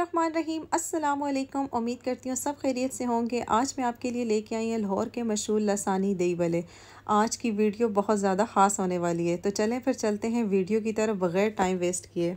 रहीम अस्सलाम वालेकुम उम्मीद करती हूँ सब खैरियत से होंगे आज मैं आपके लिए लेके आई हूँ लाहौर के मशहूर लसानी दही वाले आज की वीडियो बहुत ज़्यादा ख़ास होने वाली है तो चलें फिर चलते हैं वीडियो की तरफ बग़ैर टाइम वेस्ट किए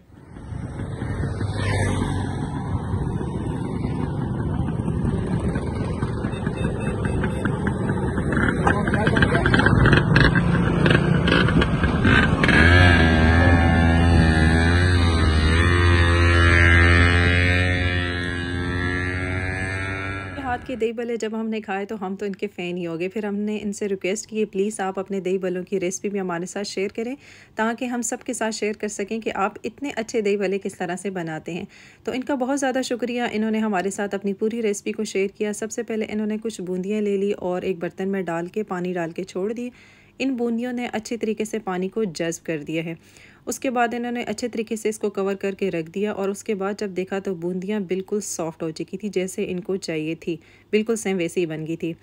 रात के दही भले जब हमने खाए तो हम तो इनके फ़ैन ही हो गए फिर हमने इनसे रिक्वेस्ट की प्लीज़ आप अपने दही भलों की रेसिपी भी हमारे साथ शेयर करें ताकि हम सब के साथ शेयर कर सकें कि आप इतने अच्छे दही भले किस तरह से बनाते हैं तो इनका बहुत ज़्यादा शुक्रिया इन्होंने हमारे साथ अपनी पूरी रेसिपी को शेयर किया सबसे पहले इन्होंने कुछ बूंदियाँ ले ली और एक बर्तन में डाल के पानी डाल के छोड़ दिए इन बूंदियों ने अच्छे तरीके से पानी को जज्ब कर दिया है उसके बाद इन्होंने अच्छे तरीके से इसको कवर करके रख दिया और उसके बाद जब देखा तो बूंदियाँ बिल्कुल सॉफ्ट हो चुकी थी जैसे इनको चाहिए थी बिल्कुल सेम वैसे ही बन गई थी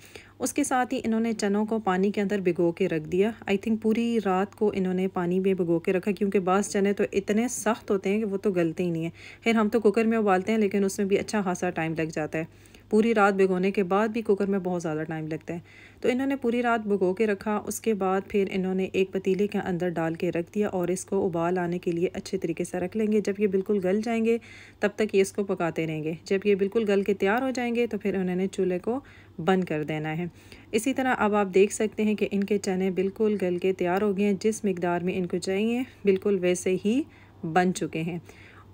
उसके साथ ही इन्होंने चनों को पानी के अंदर भिगो के रख दिया आई थिंक पूरी रात को इन्होंने पानी में भिगो के रखा क्योंकि बास चने तो इतने सख्त होते हैं कि वो तो गलते ही नहीं है फिर हम तो कुकर में उबालते हैं लेकिन उसमें भी अच्छा खासा टाइम लग जाता है पूरी रात भिगोने के बाद भी कुकर में बहुत ज़्यादा टाइम लगता है तो इन्होंने पूरी रात भिगो के रखा उसके बाद फिर इन्होंने एक पतीले के अंदर डाल के रख दिया और इसको उबाल आने के लिए अच्छे तरीके से रख लेंगे जब ये बिल्कुल गल जाएंगे तब तक ये इसको पकाते रहेंगे जब ये बिल्कुल गल के तैयार हो जाएंगे तो फिर उन्होंने चूल्हे को बंद कर देना है इसी तरह अब आप देख सकते हैं कि इनके चने बिल्कुल गल के तैयार हो गए हैं जिस मकदार में इनको चाहिए बिल्कुल वैसे ही बन चुके हैं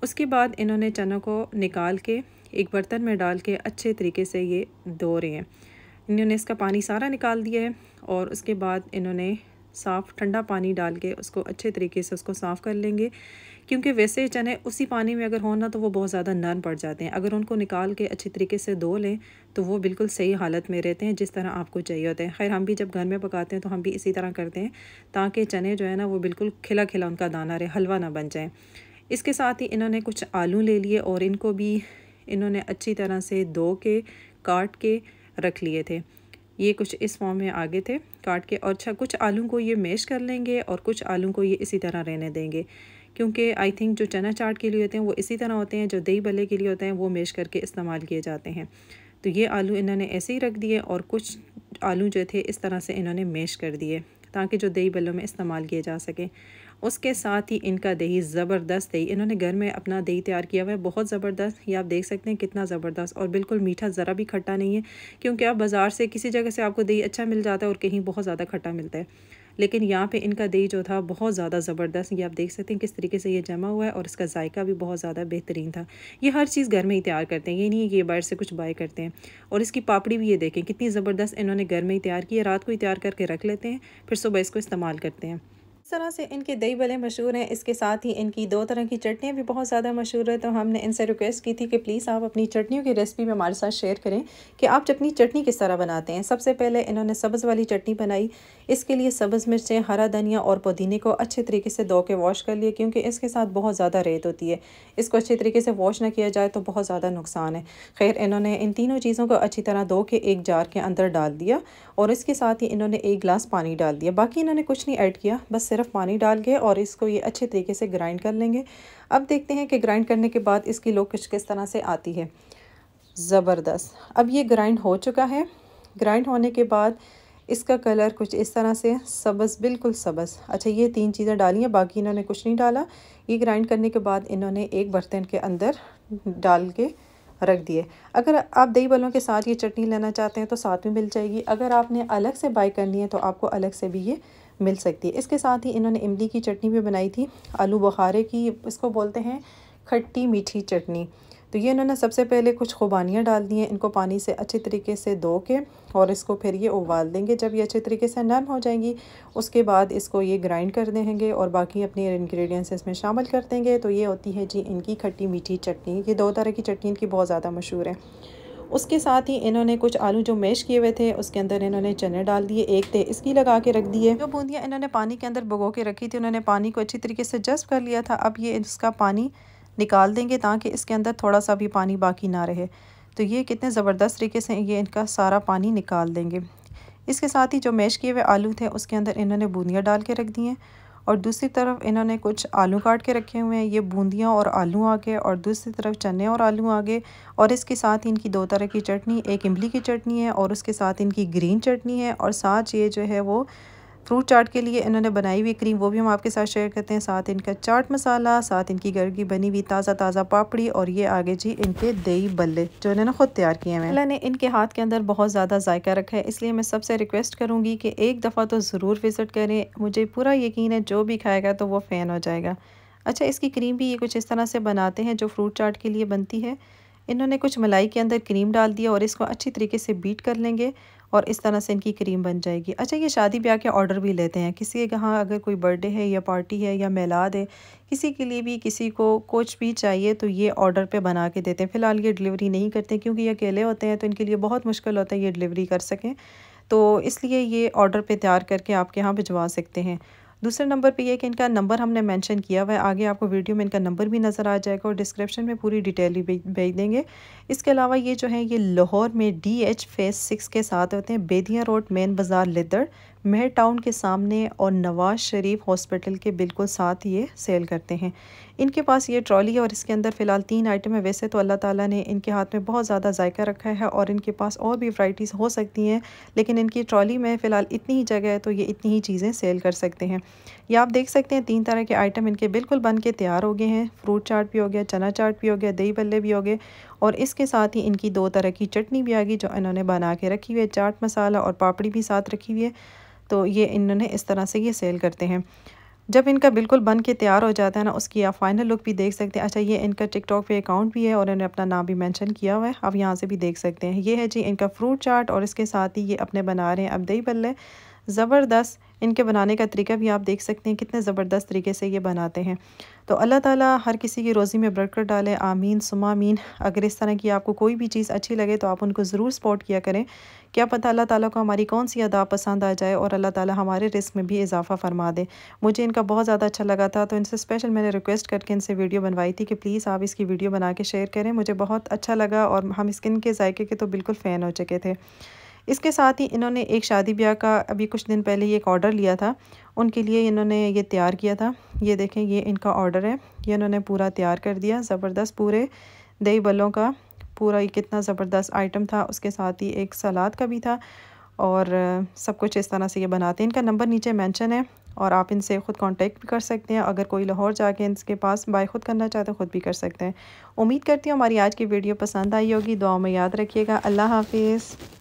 उसके बाद इन्होंने चनों को निकाल के एक बर्तन में डाल के अच्छे तरीके से ये धो रहे हैं इन्होंने इसका पानी सारा निकाल दिया है और उसके बाद इन्होंने साफ़ ठंडा पानी डाल के उसको अच्छे तरीके से उसको साफ़ कर लेंगे क्योंकि वैसे चने उसी पानी में अगर हो ना तो वो बहुत ज़्यादा नरम पड़ जाते हैं अगर उनको निकाल के अच्छे तरीके से धो लें तो वो बिल्कुल सही हालत में रहते हैं जिस तरह आपको चाहिए होते हैं खैर हम भी जब घर में पकाते हैं तो हम भी इसी तरह करते हैं ताकि चने जो है ना वो बिल्कुल खिला खिला उनका दाना रहे हलवा ना बन जाए इसके साथ ही इन्होंने कुछ आलू ले लिए और इनको भी इन्होंने अच्छी तरह से धो के काट के रख लिए थे ये कुछ इस फॉर्म में आगे थे काट के और अच्छा कुछ आलू को ये मैश कर लेंगे और कुछ आलू को ये इसी तरह रहने देंगे क्योंकि आई थिंक जो चना चाट के लिए होते हैं वो इसी तरह होते हैं जो दही भले के लिए होते हैं वो मैश करके इस्तेमाल किए जाते हैं तो ये आलू इन्होंने ऐसे ही रख दिए और कुछ आलू जो थे इस तरह से इन्होंने मैश कर दिए ताकि जो दही बल्लों में इस्तेमाल किए जा सकें उसके साथ ही इनका दही ज़बरदस्त दही इन्होंने घर में अपना दही तैयार किया हुआ है बहुत ज़बरदस्त ये आप देख सकते हैं कितना ज़बरदस्त और बिल्कुल मीठा ज़रा भी खट्टा नहीं है क्योंकि आप बाज़ार से किसी जगह से आपको दही अच्छा मिल जाता है और कहीं बहुत ज़्यादा खट्टा मिलता है लेकिन यहाँ पे इनका दही जो था बहुत ज़्यादा ज़बरदस्त ये आप देख सकते हैं किस तरीके से ये जमा हुआ है और इसका जायका भी बहुत ज़्यादा बेहतरीन था ये हर चीज़ घर में ही तैयार करते हैं ये नहीं है कि ये बाहर से कुछ बाय करते हैं और इसकी पापड़ी भी ये देखें कितनी ज़बरदस्त इन्होंने घर में ही तैयार की है रात को ही तैयार करके रख लेते हैं फिर सुबह इसको इस्तेमाल करते हैं इस तरह से इनके दही भले मशहूर हैं इसके साथ ही इनकी दो तरह की चटनियाँ भी बहुत ज़्यादा मशहूर है तो हमने इनसे रिक्वेस्ट की थी कि प्लीज़ आप अपनी चटनियों की रेसिपी में हमारे साथ शेयर करें कि आप अपनी चटनी किस तरह बनाते हैं सबसे पहले इन्होंने सब्ज़ वाली चटनी बनाई इसके लिए सब्ज़ मिर्चें हरा धनिया और पुदीने को अच्छे तरीके से धो के वॉश कर लिए क्योंकि इसके साथ बहुत ज़्यादा रेत होती है इसको अच्छे तरीके से वॉश ना किया जाए तो बहुत ज़्यादा नुकसान है खैर इन्होंने इन तीनों चीज़ों को अच्छी तरह धो के एक जार के अंदर डाल दिया और इसके साथ ही इन्होंने एक गिलास पानी डाल दिया बाकी इन्होंने कुछ नहीं ऐड किया बस सिर्फ पानी डाल के और इसको ये अच्छे तरीके से ग्राइंड कर लेंगे अब देखते हैं कि ग्राइंड करने के बाद इसकी लोकश किस तरह से आती है ज़बरदस्त अब ये ग्राइंड हो चुका है ग्राइंड होने के बाद इसका कलर कुछ इस तरह से सबस बिल्कुल सबस अच्छा ये तीन चीज़ें डाली हैं बाकी इन्होंने कुछ नहीं डाला ये ग्राइंड करने के बाद इन्होंने एक बर्तन के अंदर डाल के रख दिए अगर आप दही बलों के साथ ये चटनी लेना चाहते हैं तो साथ में मिल जाएगी अगर आपने अलग से बाई करनी है तो आपको अलग से भी ये मिल सकती है इसके साथ ही इन्होंने इमली की चटनी भी बनाई थी आलू बुखारे की इसको बोलते हैं खट्टी मीठी चटनी तो ये इन्होंने सबसे पहले कुछ खुबानियाँ डाल दी हैं इनको पानी से अच्छे तरीके से धो के और इसको फिर ये उबाल देंगे जब ये अच्छे तरीके से नरम हो जाएंगी उसके बाद इसको ये ग्राइंड कर देंगे और बाकी अपने इन्ग्रीडियंट्स इसमें शामिल कर देंगे तो ये होती है जी इनकी खट्टी मीठी चटनी ये दो तरह की चटनी इनकी बहुत ज़्यादा मशहूर है उसके साथ ही इन्होंने कुछ आलू जो मैश किए हुए थे उसके अंदर इन्होंने चने डाल दिए एक थे इसकी लगा के रख दिए जो बूंदियाँ इन्होंने पानी के अंदर भगो के रखी थी उन्होंने पानी को अच्छी तरीके से जस्ट कर लिया था अब ये इसका पानी निकाल देंगे ताकि इसके अंदर थोड़ा सा भी पानी बाकी ना रहे तो ये कितने ज़बरदस्त तरीके से ये इनका सारा पानी निकाल देंगे इसके साथ ही जो मैश किए हुए आलू थे उसके अंदर इन्होंने बूंदियाँ डाल के रख दी हैं और दूसरी तरफ इन्होंने कुछ आलू काट के रखे हुए हैं ये बूंदियाँ और आलू आ गए और दूसरी तरफ चने और आलू आ गए और इसके साथ इनकी दो तरह की चटनी एक इमली की चटनी है और उसके साथ इनकी ग्रीन चटनी है और साथ ये जो है वो फ्रूट चाट के लिए इन्होंने बनाई हुई क्रीम वो भी हम आपके साथ शेयर करते हैं साथ इनका चाट मसाला साथ इनकी घर की बनी हुई ताज़ा ताज़ा पापड़ी और ये आगे जी इनके दही बल्ले जो इन्होंने खुद तैयार किए हैं अल्लाह ने इनके हाथ के अंदर बहुत ज़्यादा जायका रखा है इसलिए मैं सबसे रिक्वेस्ट करूँगी कि एक दफ़ा तो ज़रूर विज़िट करें मुझे पूरा यकीन है जो भी खाएगा तो वो फ़ैन हो जाएगा अच्छा इसकी क्रीम भी ये कुछ इस तरह से बनाते हैं जो फ्रूट चाट के लिए बनती है इन्होंने कुछ मलाई के अंदर क्रीम डाल दिया और इसको अच्छी तरीके से बीट कर लेंगे और इस तरह से इनकी क्रीम बन जाएगी अच्छा ये शादी ब्याह के ऑर्डर भी लेते हैं किसी के यहाँ अगर कोई बर्थडे है या पार्टी है या मेलाद है किसी के लिए भी किसी को कुछ भी चाहिए तो ये ऑर्डर पे बना के देते हैं फ़िलहाल ये डिलीवरी नहीं करते क्योंकि ये अकेले होते हैं तो इनके लिए बहुत मुश्किल होता है ये डिलीवरी कर सकें तो इसलिए ये ऑर्डर पर तैयार करके आपके यहाँ भिजवा सकते हैं दूसरे नंबर पे ये कि इनका नंबर हमने मेंशन किया हुआ है आगे आपको वीडियो में इनका नंबर भी नज़र आ जाएगा और डिस्क्रिप्शन में पूरी डिटेल भी भेज देंगे इसके अलावा ये जो है ये लाहौर में डी एच फेस सिक्स के साथ होते हैं बेदिया रोड मेन बाज़ार लिदड़ मेहर टाउन के सामने और नवाज शरीफ हॉस्पिटल के बिल्कुल साथ ये सेल करते हैं इनके पास ये ट्रॉली है और इसके अंदर फ़िलहाल तीन आइटम है वैसे तो अल्लाह ताला ने इनके हाथ में बहुत ज़्यादा जायका रखा है और इनके पास और भी वैराइटीज़ हो सकती हैं लेकिन इनकी ट्रॉली में फ़िलहाल इतनी ही जगह है तो ये इतनी ही चीज़ें सेल कर सकते हैं या आप देख सकते हैं तीन तरह के आइटम इनके बिल्कुल बन के तैयार हो गए हैं फ्रूट चाट भी हो गया चना चाट भी हो गया दही बल्ले भी हो गए और इसके साथ ही इनकी दो तरह की चटनी भी आ गई जो इन्होंने बना के रखी हुई है चाट मसाला और पापड़ी भी साथ रखी हुई है तो ये इन्होंने इस तरह से ये सेल करते हैं जब इनका बिल्कुल बन के तैयार हो जाता है ना उसकी आप फाइनल लुक भी देख सकते हैं अच्छा ये इनका टिकटॉक पे अकाउंट भी है और इन्होंने अपना नाम भी मेंशन किया हुआ है आप यहाँ से भी देख सकते हैं ये है जी इनका फ्रूट चाट और इसके साथ ही ये अपने बना रहे हैं अब दही बल्ले ज़बरदस्त इनके बनाने का तरीका भी आप देख सकते हैं कितने ज़बरदस्त तरीके से ये बनाते हैं तो अल्लाह ताला हर किसी की रोज़ी में बरकत डाले आमीन सुमामीन अगर इस तरह की आपको कोई भी चीज़ अच्छी लगे तो आप उनको ज़रूर सपोर्ट किया करें क्या पता अल्लाह ताला को हमारी कौन सी अदा पसंद आ जाए और अल्लाह ताला हमारे रिस्क में भी इजाफा फरमा दे मुझे इनका बहुत ज़्यादा अच्छा लगा था तो इनसे स्पेशल मैंने रिक्वेस्ट करके इनसे वीडियो बनवाई थी कि प्लीज़ आप इसकी वीडियो बना के शेयर करें मुझे बहुत अच्छा लगा और हम स्किन के जायके के तो बिल्कुल फ़ैन हो चुके थे इसके साथ ही इन्होंने एक शादी ब्याह का अभी कुछ दिन पहले ही एक ऑर्डर लिया था उनके लिए इन्होंने ये तैयार किया था ये देखें ये इनका ऑर्डर है ये इन्होंने पूरा तैयार कर दिया ज़बरदस्त पूरे दही बल्लों का पूरा ये कितना ज़बरदस्त आइटम था उसके साथ ही एक सलाद का भी था और सब कुछ इस तरह से ये बनाते हैं इनका नंबर नीचे मेंशन है और आप इनसे ख़ुद कांटेक्ट भी कर सकते हैं अगर कोई लाहौर जाके इनके पास बाय ख़ुद करना चाहते हैं ख़ुद भी कर सकते हैं उम्मीद करती हूँ हमारी आज की वीडियो पसंद आई होगी दुआ में याद रखिएगा अल्लाह हाफिज़